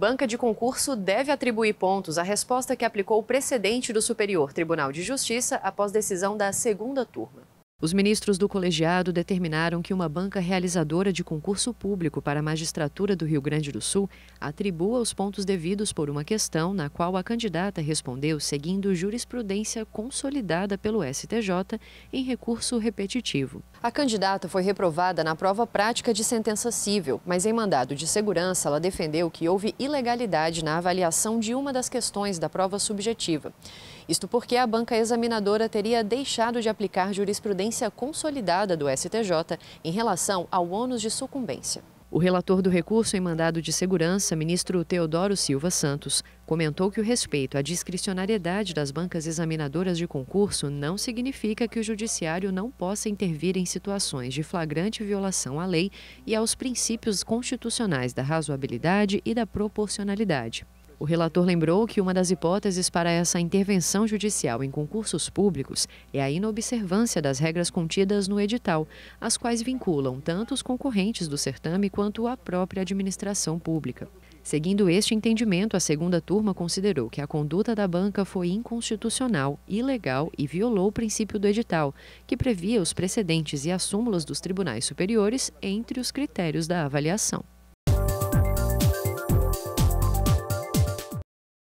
banca de concurso deve atribuir pontos à resposta que aplicou o precedente do Superior Tribunal de Justiça após decisão da segunda turma. Os ministros do colegiado determinaram que uma banca realizadora de concurso público para a magistratura do Rio Grande do Sul atribua os pontos devidos por uma questão na qual a candidata respondeu seguindo jurisprudência consolidada pelo STJ em recurso repetitivo. A candidata foi reprovada na prova prática de sentença civil, mas em mandado de segurança ela defendeu que houve ilegalidade na avaliação de uma das questões da prova subjetiva. Isto porque a banca examinadora teria deixado de aplicar jurisprudência consolidada do STJ em relação ao ônus de sucumbência. O relator do recurso em mandado de segurança, ministro Teodoro Silva Santos, comentou que o respeito à discricionariedade das bancas examinadoras de concurso não significa que o judiciário não possa intervir em situações de flagrante violação à lei e aos princípios constitucionais da razoabilidade e da proporcionalidade. O relator lembrou que uma das hipóteses para essa intervenção judicial em concursos públicos é a inobservância das regras contidas no edital, as quais vinculam tanto os concorrentes do certame quanto a própria administração pública. Seguindo este entendimento, a segunda turma considerou que a conduta da banca foi inconstitucional, ilegal e violou o princípio do edital, que previa os precedentes e as súmulas dos tribunais superiores entre os critérios da avaliação.